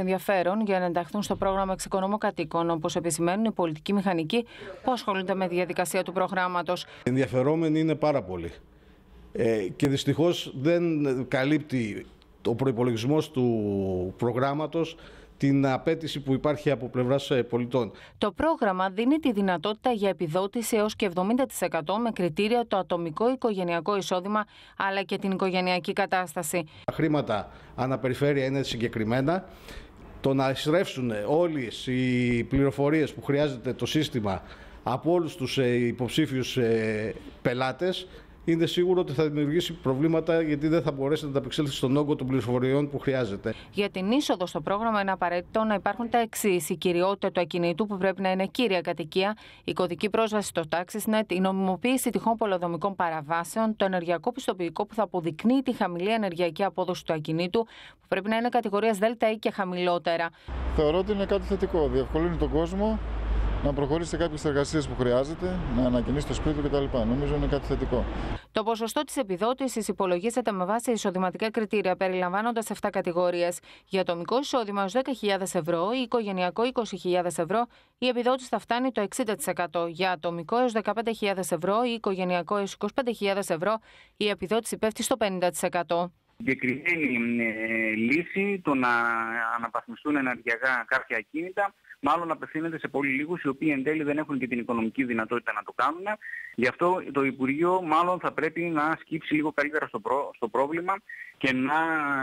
ενδιαφέρον για να ενταχθούν στο πρόγραμμα Εξοικονομώ Κατοίκων, όπως επισημαίνουν οι πολιτικοί μηχανικοί που ασχολούνται με τη διαδικασία του προγράμματος. Ενδιαφερόμενοι είναι πάρα πολλοί. Ε, και δυστυχώς δεν καλύπτει ο προπολογισμό του προγράμματος την απέτηση που υπάρχει από πλευράς ε, πολιτών. Το πρόγραμμα δίνει τη δυνατότητα για επιδότηση έως και 70% με κριτήρια το ατομικό οικογενειακό εισόδημα αλλά και την οικογενειακή κατάσταση. Τα χρήματα αναπεριφέρεια είναι συγκεκριμένα το να εισρεύσουν όλες οι πληροφορίες που χρειάζεται το σύστημα από όλους τους ε, υποψήφιους ε, πελάτες είναι σίγουρο ότι θα δημιουργήσει προβλήματα γιατί δεν θα μπορέσει να ανταπεξέλθει στον όγκο των πληροφοριών που χρειάζεται. Για την είσοδο στο πρόγραμμα είναι απαραίτητο να υπάρχουν τα εξής: η κυριότητα του ακινήτου που πρέπει να είναι κύρια κατοικία, η κωδική πρόσβαση στο TaxisNet, η νομιμοποίηση τυχών πολεοδομικών παραβάσεων, το ενεργειακό πιστοποιητικό που θα αποδεικνύει τη χαμηλή ενεργειακή απόδοση του ακινήτου, που πρέπει να είναι κατηγορίας ΔΕΛΤΑ και χαμηλότερα. Θεωρώ ότι είναι κάτι θετικό. Διευκολύνει τον κόσμο, να προχωρήσει σε κάποιες εργασίες που χρειάζεται, να ανακοινήσει το σπίτι κτλ. Νομίζω είναι κάτι θετικό. Το ποσοστό της επιδότησης υπολογίζεται με βάση εισοδηματικά κριτήρια, περιλαμβάνοντας 7 κατηγορίες. Για ατομικό εισόδημα ω 10.000 ευρώ ή οικογενειακό 20.000 ευρώ, η επιδότηση θα φτάνει το 60%. Για ατομικό έως 15.000 ευρώ ή οικογενειακό έως 25.000 ευρώ, η επιδότηση πέφτει στο 50%. Συγκεκριμένη ε, λύση το να αναπαθμιστούν ενεργειακά κάποια ακίνητα μάλλον απευθύνεται σε πολύ λίγους οι οποίοι εν τέλει δεν έχουν και την οικονομική δυνατότητα να το κάνουν. Γι' αυτό το Υπουργείο μάλλον θα πρέπει να σκύψει λίγο καλύτερα στο, προ... στο πρόβλημα και να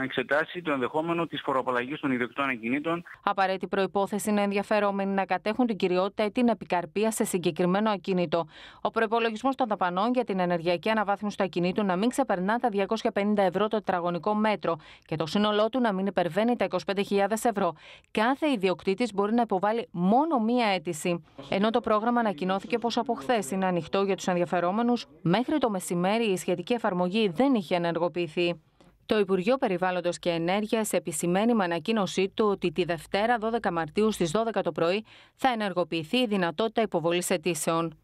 εξετάσει το ενδεχόμενο της φοροαπαλλαγής των ιδιωτικών ακινήτων. Απαραίτητη προϋπόθεση είναι ενδιαφερόμενοι να κατέχουν την κυριότητα ή την επικαρπία σε συγκεκριμένο ακίνητο. Ο προπολογισμό των δαπανών για την ενεργειακή αναβάθμιση του ακινήτου να μην ξεπερνά τα 250 ευρώ το τετραγωνικό μέτρο και το σύνολό του να μην υπερβαίνει τα 25.000 ευρώ. Κάθε ιδιοκτήτης μπορεί να υποβάλει μόνο μία αίτηση, ενώ το πρόγραμμα ανακοινώθηκε πως από χθες είναι ανοιχτό για τους ενδιαφερόμενους, μέχρι το μεσημέρι η σχετική εφαρμογή δεν είχε ενεργοποιηθεί. Το Υπουργείο Περιβάλλοντος και Ενέργειας επισημαίνει με ανακοίνωσή του ότι τη Δευτέρα 12 Μαρτίου στις 12 το πρωί θα ενεργοποιηθεί η δυνατότητα υποβολής αιτήσεων.